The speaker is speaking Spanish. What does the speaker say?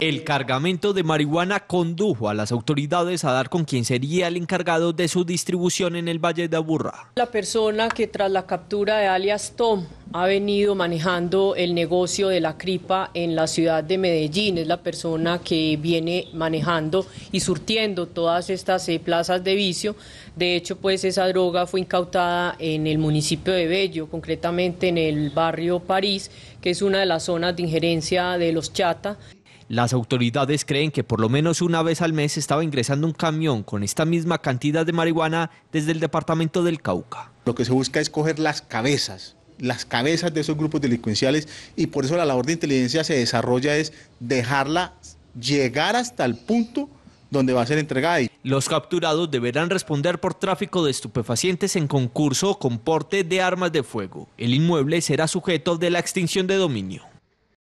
El cargamento de marihuana condujo a las autoridades a dar con quien sería el encargado de su distribución en el Valle de Aburra. La persona que tras la captura de alias Tom ha venido manejando el negocio de la cripa en la ciudad de Medellín, es la persona que viene manejando y surtiendo todas estas eh, plazas de vicio. De hecho, pues esa droga fue incautada en el municipio de Bello, concretamente en el barrio París, que es una de las zonas de injerencia de los Chata. Las autoridades creen que por lo menos una vez al mes estaba ingresando un camión con esta misma cantidad de marihuana desde el departamento del Cauca. Lo que se busca es coger las cabezas, las cabezas de esos grupos delincuenciales y por eso la labor de inteligencia se desarrolla es dejarla llegar hasta el punto donde va a ser entregada. Los capturados deberán responder por tráfico de estupefacientes en concurso o con porte de armas de fuego. El inmueble será sujeto de la extinción de dominio.